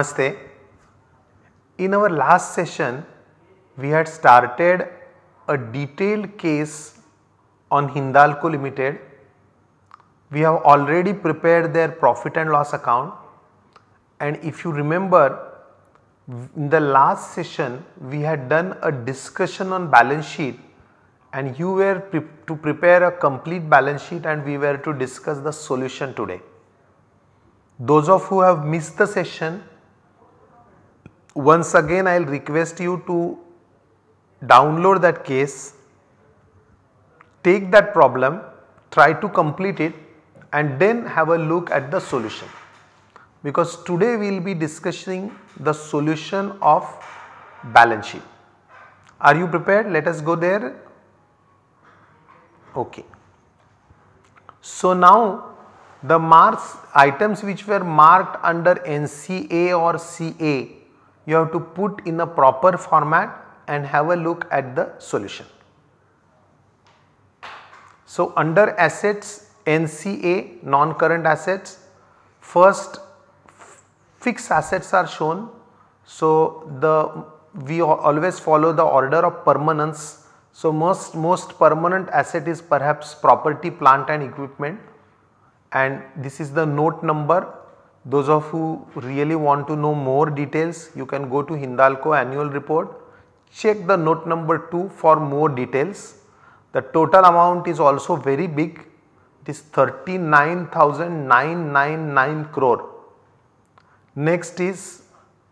Namaste. In our last session, we had started a detailed case on Hindalco Limited. We have already prepared their profit and loss account and if you remember in the last session we had done a discussion on balance sheet and you were pre to prepare a complete balance sheet and we were to discuss the solution today. Those of who have missed the session once again I will request you to download that case, take that problem, try to complete it and then have a look at the solution. Because today we will be discussing the solution of balance sheet. Are you prepared? Let us go there. Okay. So now the marks items which were marked under NCA or CA you have to put in a proper format and have a look at the solution. So, under assets NCA non-current assets first fixed assets are shown. So, the we always follow the order of permanence. So, most, most permanent asset is perhaps property plant and equipment and this is the note number those of who really want to know more details, you can go to Hindalco annual report, check the note number 2 for more details. The total amount is also very big, it is 39,999 crore. Next is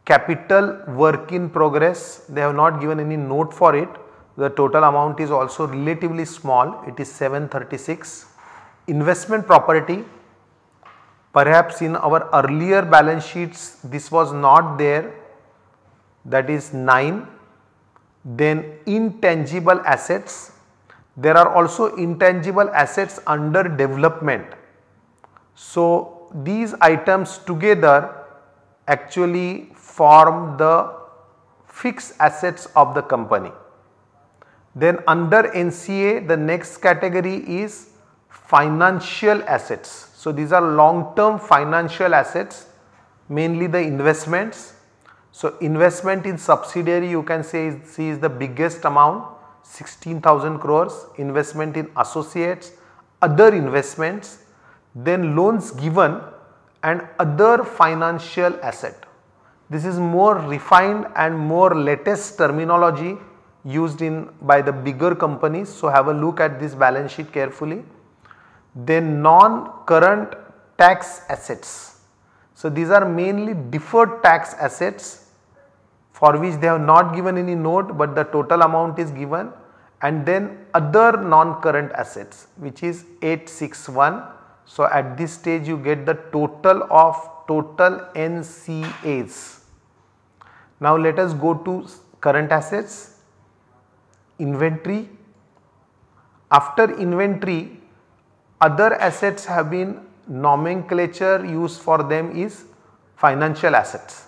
capital work in progress, they have not given any note for it. The total amount is also relatively small, it is 736. Investment property Perhaps in our earlier balance sheets this was not there that is 9. Then intangible assets, there are also intangible assets under development. So these items together actually form the fixed assets of the company. Then under NCA the next category is financial assets. So, these are long term financial assets mainly the investments. So, investment in subsidiary you can say is, see is the biggest amount 16,000 crores, investment in associates, other investments, then loans given and other financial asset. This is more refined and more latest terminology used in by the bigger companies. So, have a look at this balance sheet carefully. Then non-current tax assets. So these are mainly deferred tax assets for which they have not given any note but the total amount is given and then other non-current assets which is 861. So at this stage you get the total of total NCAs. Now let us go to current assets, inventory. After inventory other assets have been nomenclature used for them is financial assets.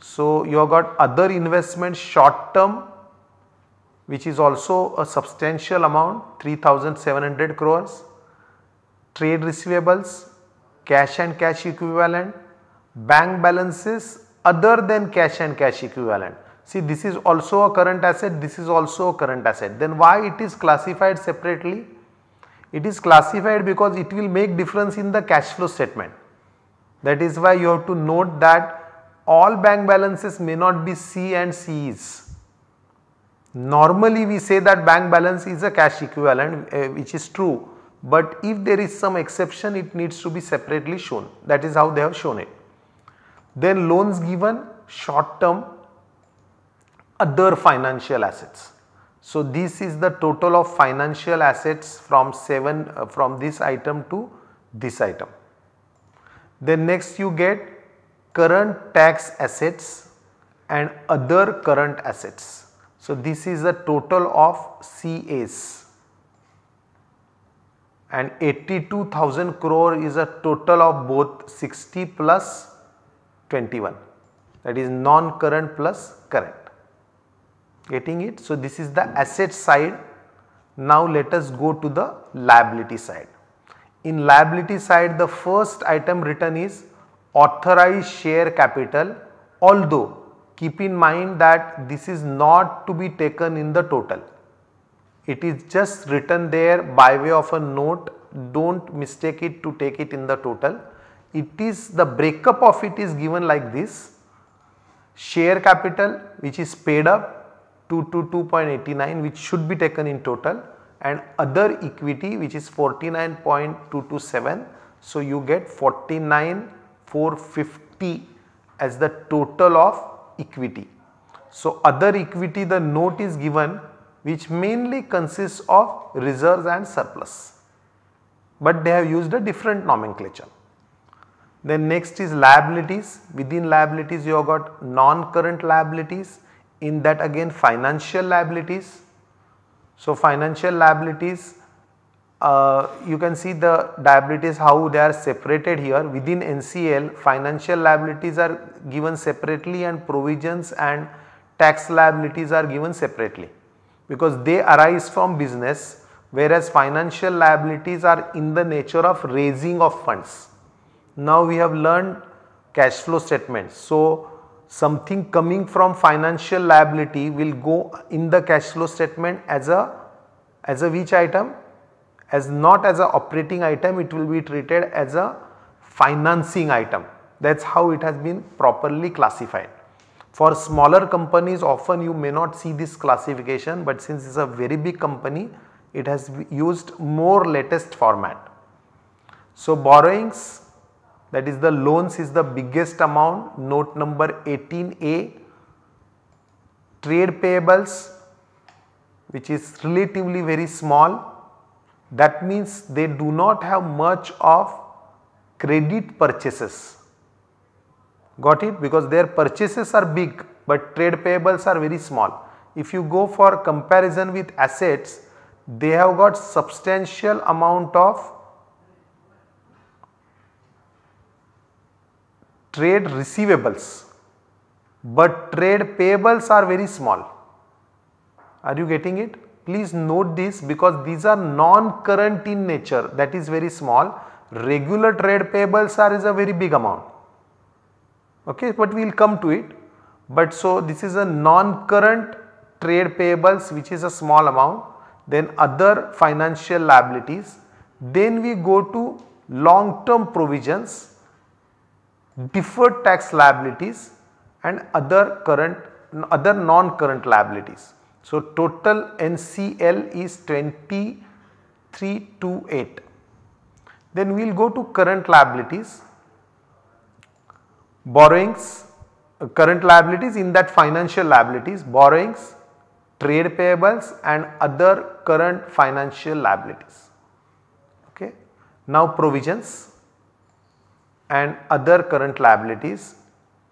So, you have got other investment short term which is also a substantial amount 3700 crores, trade receivables, cash and cash equivalent, bank balances other than cash and cash equivalent. See this is also a current asset, this is also a current asset. Then why it is classified separately? It is classified because it will make difference in the cash flow statement. That is why you have to note that all bank balances may not be C and Cs. Normally we say that bank balance is a cash equivalent uh, which is true but if there is some exception it needs to be separately shown that is how they have shown it. Then loans given short term other financial assets. So, this is the total of financial assets from 7 uh, from this item to this item. Then next you get current tax assets and other current assets. So, this is the total of CAs and 82,000 crore is a total of both 60 plus 21 that is non current plus current getting it. So, this is the asset side. Now, let us go to the liability side. In liability side the first item written is authorized share capital although keep in mind that this is not to be taken in the total. It is just written there by way of a note do not mistake it to take it in the total. It is the breakup of it is given like this share capital which is paid up to 2.89 which should be taken in total and other equity which is 49.227. So, you get 49,450 as the total of equity. So, other equity the note is given which mainly consists of reserves and surplus, but they have used a different nomenclature. Then next is liabilities, within liabilities you have got non-current liabilities in that again financial liabilities. So, financial liabilities uh, you can see the liabilities how they are separated here within NCL financial liabilities are given separately and provisions and tax liabilities are given separately because they arise from business whereas financial liabilities are in the nature of raising of funds. Now we have learned cash flow statements. So, something coming from financial liability will go in the cash flow statement as a as a which item as not as a operating item it will be treated as a financing item that is how it has been properly classified. For smaller companies often you may not see this classification but since it is a very big company it has used more latest format. So borrowings that is the loans is the biggest amount note number 18A. Trade payables which is relatively very small that means they do not have much of credit purchases got it because their purchases are big but trade payables are very small. If you go for comparison with assets they have got substantial amount of trade receivables but trade payables are very small. Are you getting it? Please note this because these are non-current in nature that is very small. Regular trade payables are is a very big amount. Okay, but we will come to it. But so this is a non-current trade payables which is a small amount then other financial liabilities. Then we go to long term provisions deferred tax liabilities and other current other non current liabilities. So, total NCL is 2328. Then we will go to current liabilities, borrowings, uh, current liabilities in that financial liabilities, borrowings, trade payables and other current financial liabilities. Okay. Now provisions, and other current liabilities,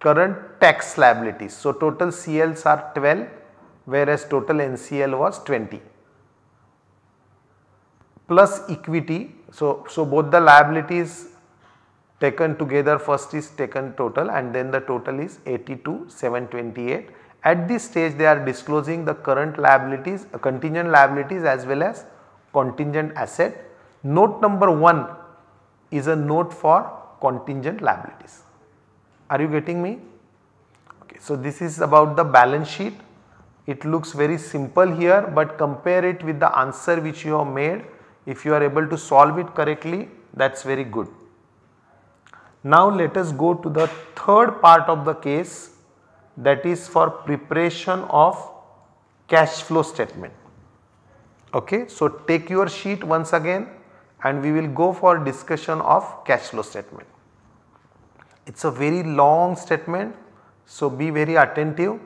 current tax liabilities. So, total CLs are 12 whereas total NCL was 20 plus equity. So, so both the liabilities taken together first is taken total and then the total is 82 728. At this stage they are disclosing the current liabilities, uh, contingent liabilities as well as contingent asset. Note number 1 is a note for contingent liabilities. Are you getting me? Okay, so this is about the balance sheet. It looks very simple here but compare it with the answer which you have made. If you are able to solve it correctly that is very good. Now let us go to the third part of the case that is for preparation of cash flow statement. Okay. So take your sheet once again and we will go for discussion of cash flow statement. It is a very long statement so be very attentive.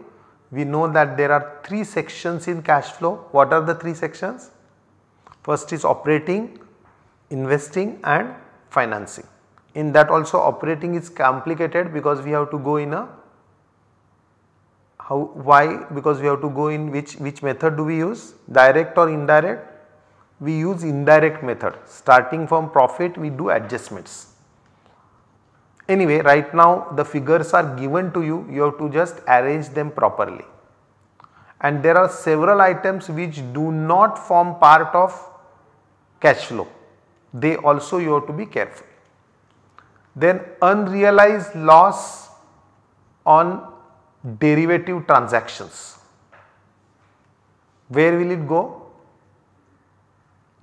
We know that there are 3 sections in cash flow. What are the 3 sections? First is operating, investing and financing. In that also operating is complicated because we have to go in a how why because we have to go in which which method do we use direct or indirect we use indirect method starting from profit we do adjustments Anyway, right now the figures are given to you, you have to just arrange them properly. And there are several items which do not form part of cash flow, they also you have to be careful. Then unrealized loss on derivative transactions, where will it go?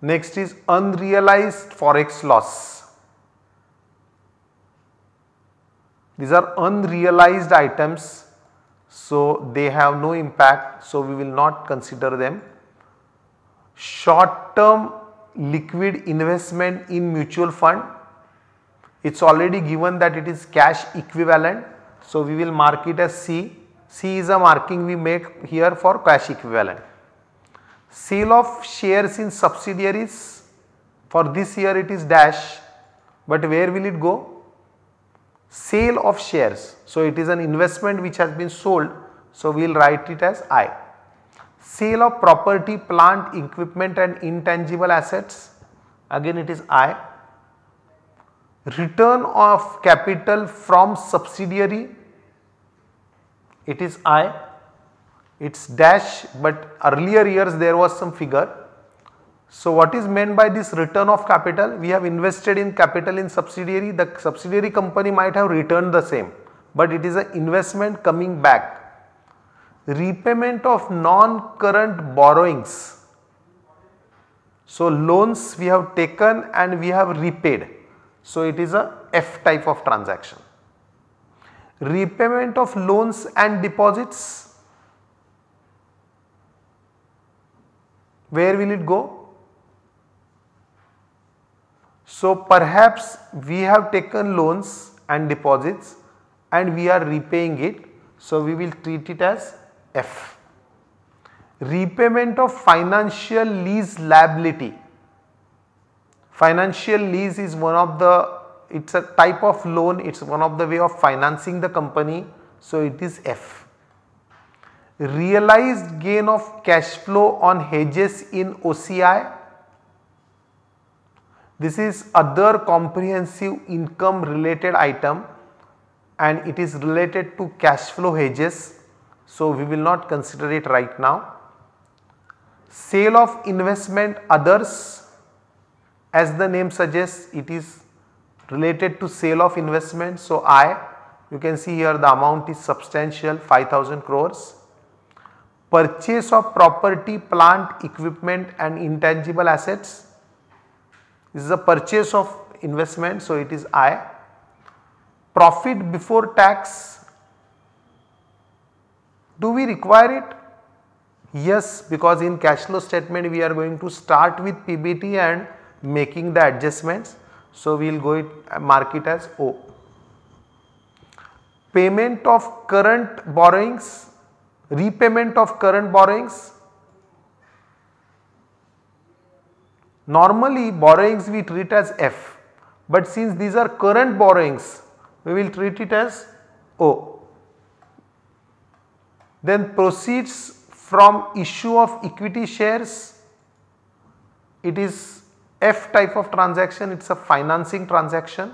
Next is unrealized forex loss These are unrealized items so they have no impact so we will not consider them. Short term liquid investment in mutual fund it is already given that it is cash equivalent so we will mark it as C. C is a marking we make here for cash equivalent. Sale of shares in subsidiaries for this year it is dash but where will it go? sale of shares. So, it is an investment which has been sold. So, we will write it as I. Sale of property, plant, equipment and intangible assets. Again it is I. Return of capital from subsidiary. It is I. It is dash but earlier years there was some figure so what is meant by this return of capital? We have invested in capital in subsidiary, the subsidiary company might have returned the same but it is an investment coming back. Repayment of non-current borrowings. So loans we have taken and we have repaid. So it is a F type of transaction. Repayment of loans and deposits. Where will it go? So perhaps we have taken loans and deposits and we are repaying it. So we will treat it as F. Repayment of financial lease liability. Financial lease is one of the, it is a type of loan, it is one of the way of financing the company. So it is F. Realized gain of cash flow on hedges in OCI this is other comprehensive income related item and it is related to cash flow hedges. So, we will not consider it right now. Sale of investment others as the name suggests it is related to sale of investment. So, I you can see here the amount is substantial 5000 crores. Purchase of property, plant, equipment and intangible assets this is a purchase of investment so it is I. Profit before tax, do we require it? Yes because in cash flow statement we are going to start with PBT and making the adjustments. So, we will go it mark it as O. Payment of current borrowings, repayment of current borrowings Normally borrowings we treat as F but since these are current borrowings we will treat it as O. Then proceeds from issue of equity shares it is F type of transaction it is a financing transaction.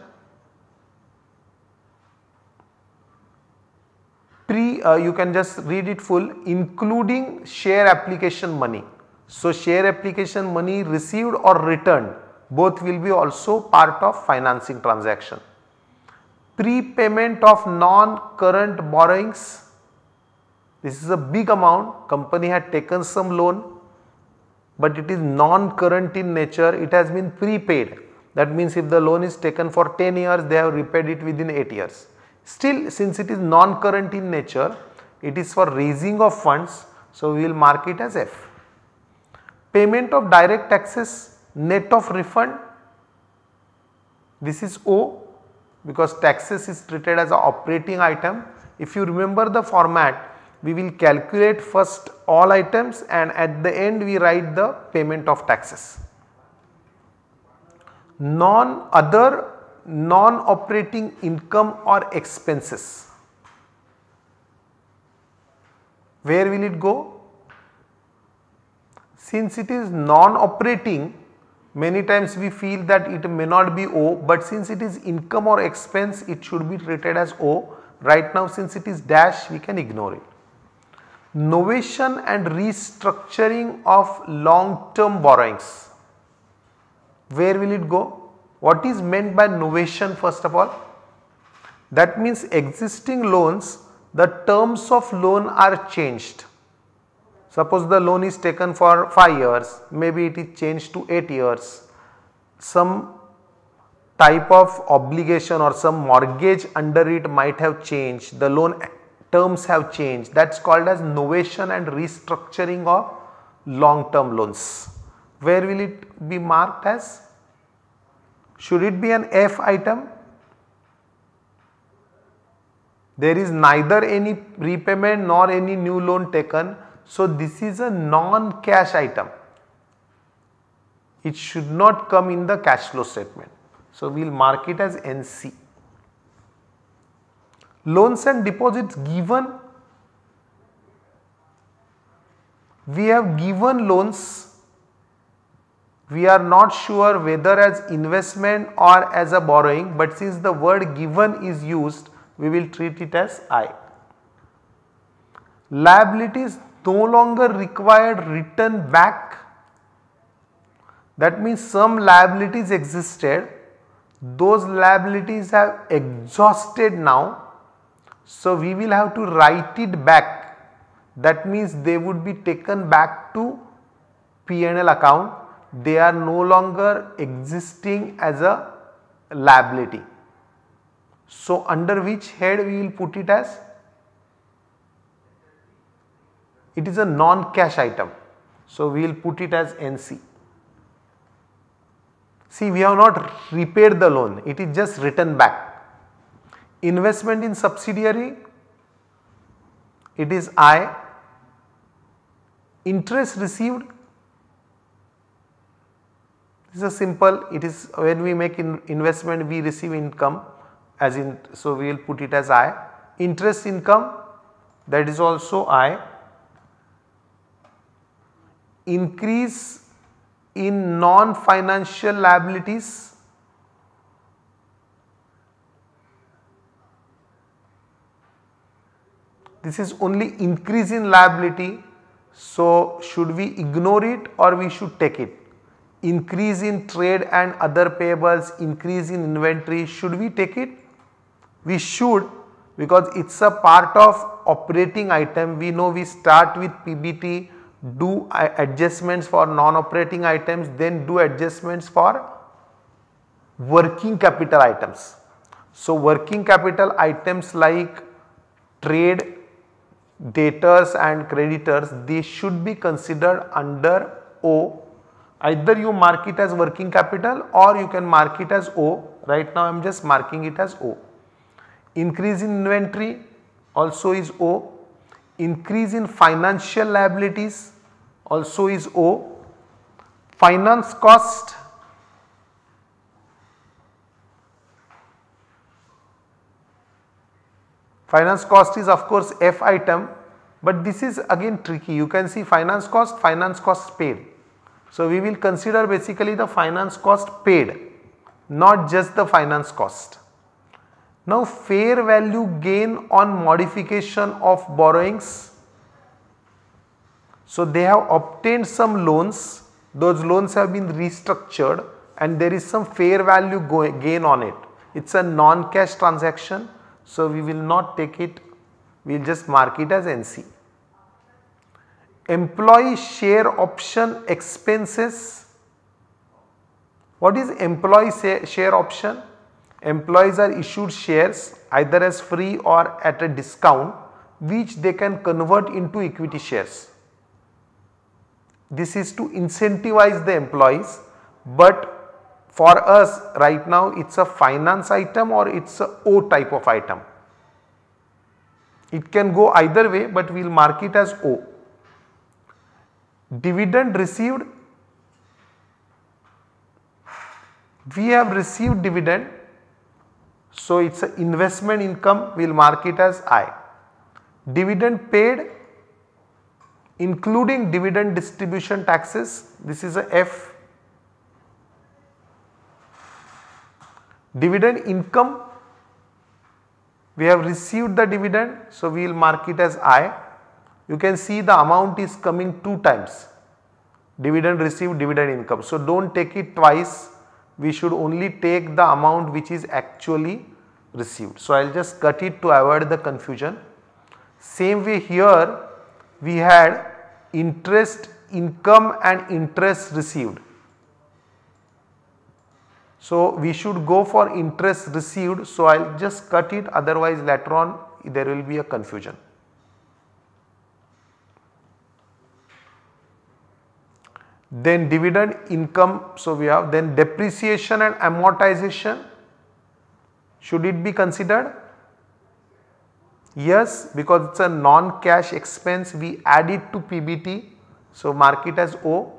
Pre uh, you can just read it full including share application money so, share application money received or returned both will be also part of financing transaction. Prepayment of non-current borrowings, this is a big amount company had taken some loan but it is non-current in nature it has been prepaid that means if the loan is taken for 10 years they have repaid it within 8 years. Still since it is non-current in nature it is for raising of funds so we will mark it as F. Payment of direct taxes net of refund this is O because taxes is treated as an operating item. If you remember the format we will calculate first all items and at the end we write the payment of taxes. Non other non operating income or expenses. Where will it go? Since it is non-operating, many times we feel that it may not be O, but since it is income or expense, it should be treated as O. Right now, since it is dash, we can ignore it. Novation and restructuring of long-term borrowings. Where will it go? What is meant by novation first of all? That means existing loans, the terms of loan are changed Suppose the loan is taken for 5 years, maybe it is changed to 8 years. Some type of obligation or some mortgage under it might have changed, the loan terms have changed that is called as novation and restructuring of long term loans. Where will it be marked as? Should it be an F item? There is neither any repayment nor any new loan taken so this is a non-cash item. It should not come in the cash flow statement. So we will mark it as NC. Loans and deposits given. We have given loans we are not sure whether as investment or as a borrowing but since the word given is used we will treat it as I. Liabilities no longer required return back that means some liabilities existed those liabilities have exhausted now so we will have to write it back that means they would be taken back to P&L account they are no longer existing as a liability. So under which head we will put it as It is a non-cash item. So, we will put it as NC. See, we have not repaid the loan, it is just written back. Investment in subsidiary, it is I. Interest received, this is simple, it is when we make in investment we receive income as in, so we will put it as I. Interest income, that is also I increase in non-financial liabilities this is only increase in liability so should we ignore it or we should take it increase in trade and other payables increase in inventory should we take it we should because it is a part of operating item we know we start with PBT do adjustments for non-operating items, then do adjustments for working capital items. So, working capital items like trade, debtors and creditors, they should be considered under O. Either you mark it as working capital or you can mark it as O. Right now, I am just marking it as O. Increase in inventory also is O increase in financial liabilities also is O, finance cost finance cost is of course F item but this is again tricky you can see finance cost finance cost paid. So, we will consider basically the finance cost paid not just the finance cost. Now fair value gain on modification of borrowings. So they have obtained some loans, those loans have been restructured and there is some fair value gain on it. It is a non-cash transaction so we will not take it, we will just mark it as NC. Employee share option expenses. What is employee share option? Employees are issued shares either as free or at a discount which they can convert into equity shares. This is to incentivize the employees but for us right now it is a finance item or it is a O type of item. It can go either way but we will mark it as O. Dividend received, we have received dividend so, it is investment income we will mark it as I. Dividend paid including dividend distribution taxes this is a F. Dividend income we have received the dividend so we will mark it as I. You can see the amount is coming 2 times dividend received dividend income. So, do not take it twice we should only take the amount which is actually received. So, I will just cut it to avoid the confusion. Same way here we had interest income and interest received. So, we should go for interest received. So, I will just cut it otherwise later on there will be a confusion. then dividend income so we have then depreciation and amortization should it be considered yes because it's a non cash expense we add it to pbt so mark it as o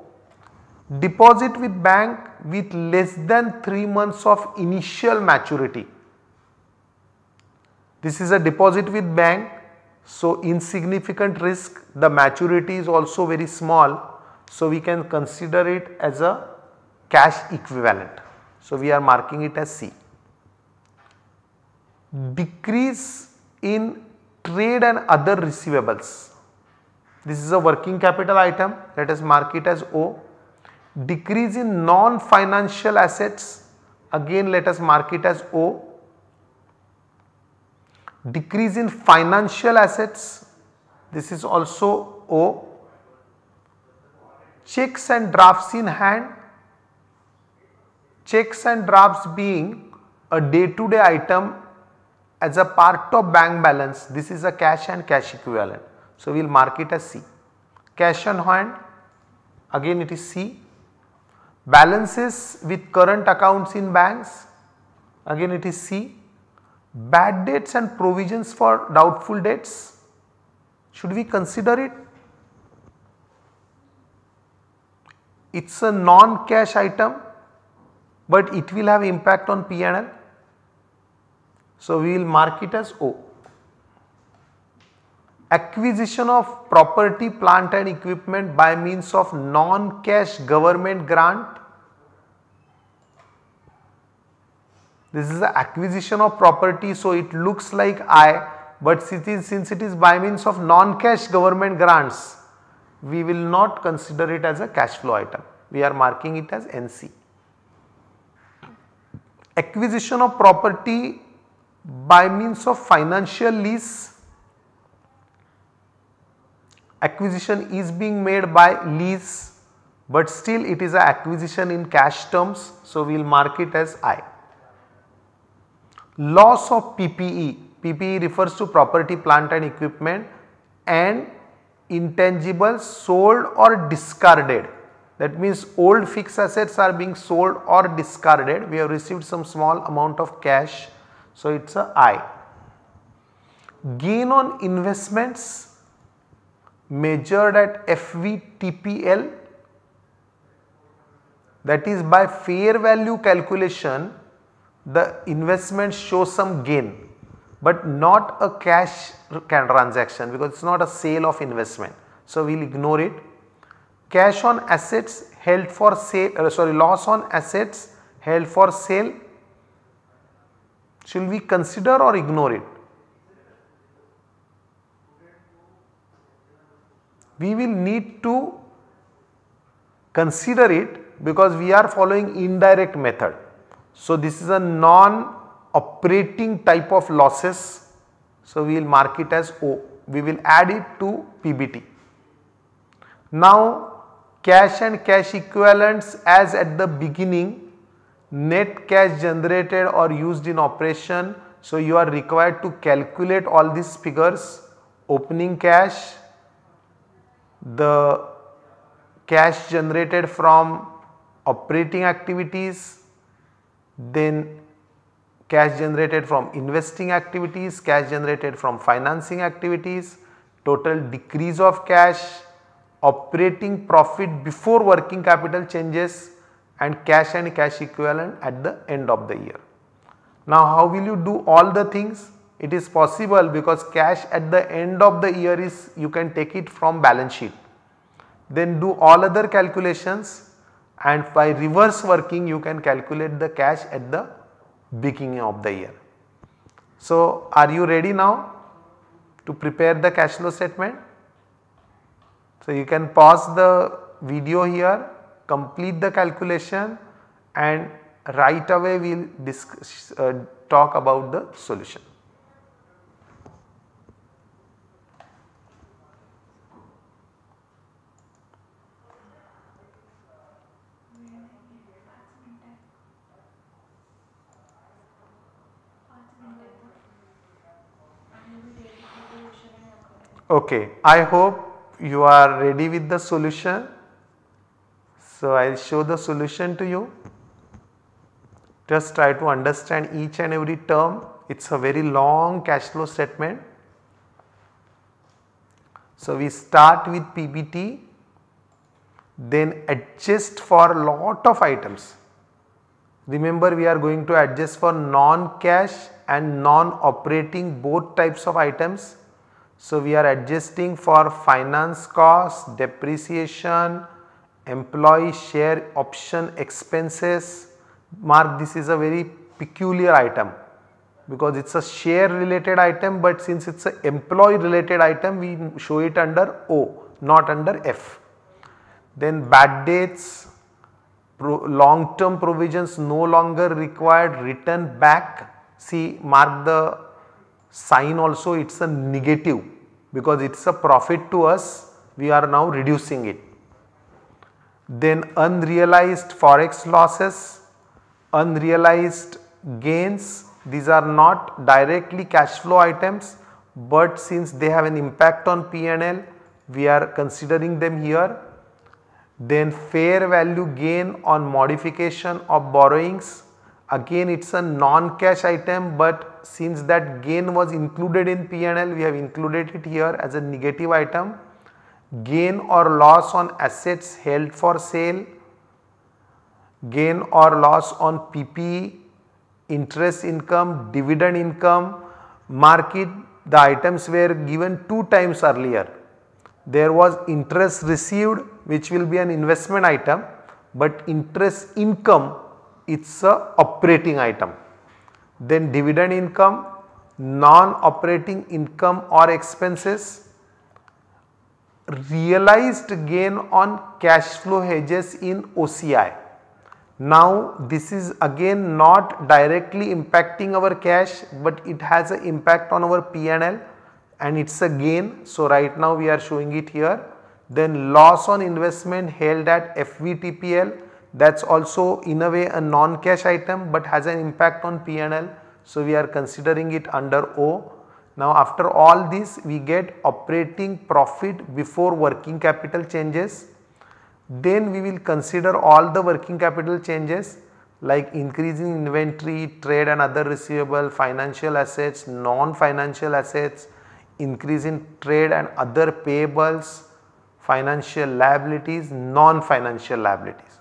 deposit with bank with less than 3 months of initial maturity this is a deposit with bank so insignificant risk the maturity is also very small so, we can consider it as a cash equivalent. So, we are marking it as C. Decrease in trade and other receivables. This is a working capital item let us mark it as O. Decrease in non-financial assets again let us mark it as O. Decrease in financial assets this is also O checks and drafts in hand, checks and drafts being a day to day item as a part of bank balance this is a cash and cash equivalent. So, we will mark it as C. Cash on hand again it is C. Balances with current accounts in banks again it is C. Bad debts and provisions for doubtful debts should we consider it It is a non-cash item but it will have impact on P&L. So, we will mark it as O. Acquisition of property, plant and equipment by means of non-cash government grant. This is the acquisition of property so it looks like I but since it is by means of non-cash government grants we will not consider it as a cash flow item. We are marking it as NC. Acquisition of property by means of financial lease. Acquisition is being made by lease but still it is an acquisition in cash terms. So, we will mark it as I. Loss of PPE, PPE refers to property plant and equipment and intangible sold or discarded. That means old fixed assets are being sold or discarded. We have received some small amount of cash. So, it is a I. Gain on investments measured at FVTPL that is by fair value calculation the investment shows some gain but not a cash transaction because it is not a sale of investment. So, we will ignore it. Cash on assets held for sale uh, sorry loss on assets held for sale should we consider or ignore it? We will need to consider it because we are following indirect method. So, this is a non operating type of losses. So, we will mark it as O, we will add it to PBT. Now, cash and cash equivalents as at the beginning, net cash generated or used in operation. So, you are required to calculate all these figures, opening cash, the cash generated from operating activities, then cash generated from investing activities, cash generated from financing activities, total decrease of cash, operating profit before working capital changes and cash and cash equivalent at the end of the year. Now how will you do all the things? It is possible because cash at the end of the year is you can take it from balance sheet. Then do all other calculations and by reverse working you can calculate the cash at the beginning of the year. So are you ready now to prepare the cash flow statement? So you can pause the video here, complete the calculation and right away we will uh, talk about the solution. Okay, I hope you are ready with the solution. So, I will show the solution to you. Just try to understand each and every term. It is a very long cash flow statement. So, we start with PBT, then adjust for lot of items. Remember we are going to adjust for non-cash and non-operating both types of items so, we are adjusting for finance cost, depreciation, employee share option expenses. Mark this is a very peculiar item because it is a share related item but since it is an employee related item we show it under O not under F. Then bad dates, long term provisions no longer required return back see mark the Sign also it is a negative because it is a profit to us we are now reducing it. Then unrealized forex losses, unrealized gains these are not directly cash flow items but since they have an impact on P&L we are considering them here. Then fair value gain on modification of borrowings Again it is a non-cash item but since that gain was included in P&L we have included it here as a negative item. Gain or loss on assets held for sale, gain or loss on PPE, interest income, dividend income, market the items were given 2 times earlier. There was interest received which will be an investment item but interest income it is a operating item. Then dividend income, non-operating income or expenses, realized gain on cash flow hedges in OCI. Now this is again not directly impacting our cash but it has an impact on our P&L and it is a gain. So right now we are showing it here. Then loss on investment held at FVTPL that is also in a way a non-cash item but has an impact on P&L. So, we are considering it under O. Now, after all this we get operating profit before working capital changes. Then we will consider all the working capital changes like increasing inventory, trade and other receivable, financial assets, non-financial assets, increase in trade and other payables, financial liabilities, non-financial liabilities.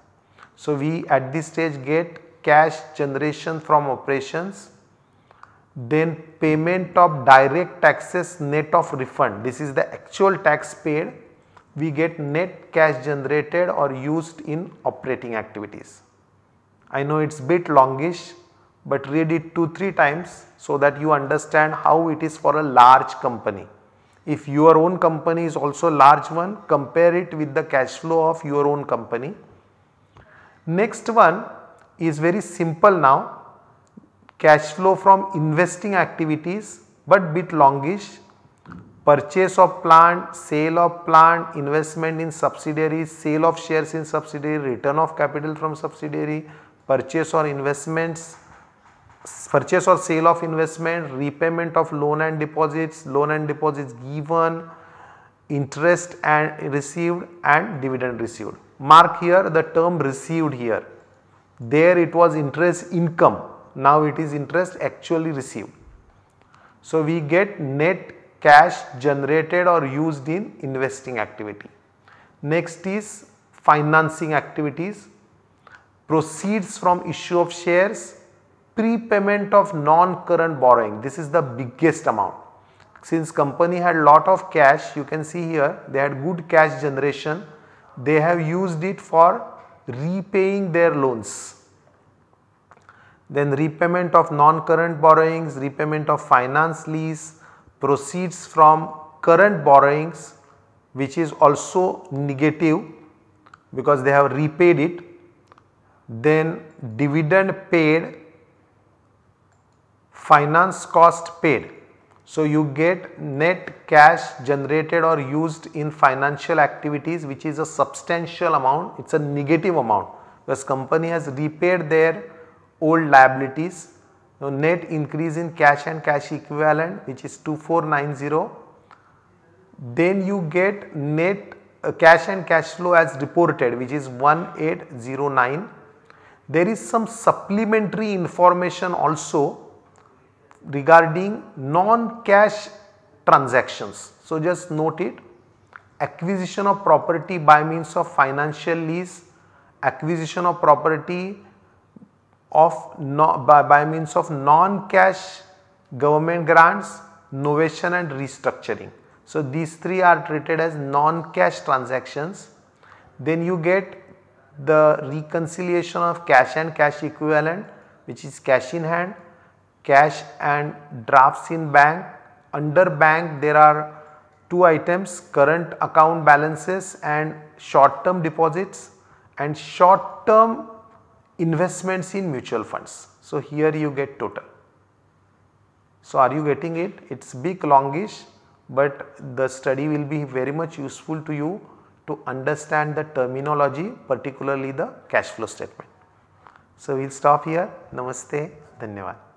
So, we at this stage get cash generation from operations then payment of direct taxes net of refund this is the actual tax paid we get net cash generated or used in operating activities. I know it is bit longish but read it 2-3 times so that you understand how it is for a large company. If your own company is also large one compare it with the cash flow of your own company Next one is very simple now cash flow from investing activities but bit longish purchase of plant, sale of plant, investment in subsidiaries, sale of shares in subsidiary, return of capital from subsidiary, purchase or investments, purchase or sale of investment, repayment of loan and deposits, loan and deposits given, interest and received and dividend received mark here the term received here. There it was interest income, now it is interest actually received. So we get net cash generated or used in investing activity. Next is financing activities, proceeds from issue of shares, prepayment of non-current borrowing. This is the biggest amount. Since company had lot of cash, you can see here they had good cash generation they have used it for repaying their loans. Then repayment of non-current borrowings, repayment of finance lease, proceeds from current borrowings which is also negative because they have repaid it. Then dividend paid, finance cost paid so you get net cash generated or used in financial activities which is a substantial amount, it is a negative amount because company has repaid their old liabilities. So net increase in cash and cash equivalent which is 2490. Then you get net uh, cash and cash flow as reported which is 1809. There is some supplementary information also regarding non-cash transactions. So, just note it acquisition of property by means of financial lease, acquisition of property of no, by, by means of non-cash government grants, novation and restructuring. So, these three are treated as non-cash transactions. Then you get the reconciliation of cash and cash equivalent which is cash in hand cash and drafts in bank. Under bank there are two items current account balances and short term deposits and short term investments in mutual funds. So, here you get total. So, are you getting it? It is big longish but the study will be very much useful to you to understand the terminology particularly the cash flow statement. So, we will stop here. Namaste. Dhanyavad.